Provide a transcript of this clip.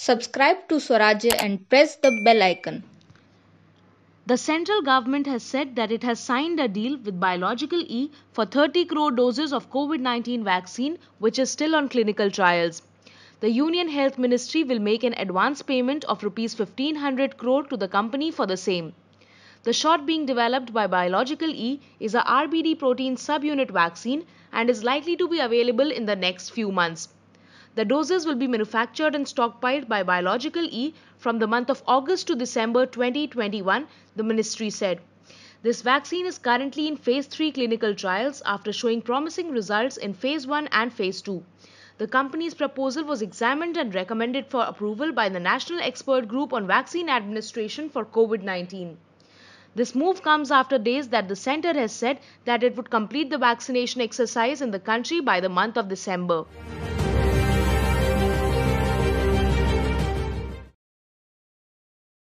Subscribe to Swarajya and press the bell icon. The central government has said that it has signed a deal with Biological E for 30 crore doses of COVID 19 vaccine, which is still on clinical trials. The Union Health Ministry will make an advance payment of rupees 1500 crore to the company for the same. The shot being developed by Biological E is a RBD protein subunit vaccine and is likely to be available in the next few months. The doses will be manufactured and stockpiled by Biological E from the month of August to December 2021, the ministry said. This vaccine is currently in phase 3 clinical trials after showing promising results in phase 1 and phase 2. The company's proposal was examined and recommended for approval by the National Expert Group on Vaccine Administration for COVID 19. This move comes after days that the center has said that it would complete the vaccination exercise in the country by the month of December.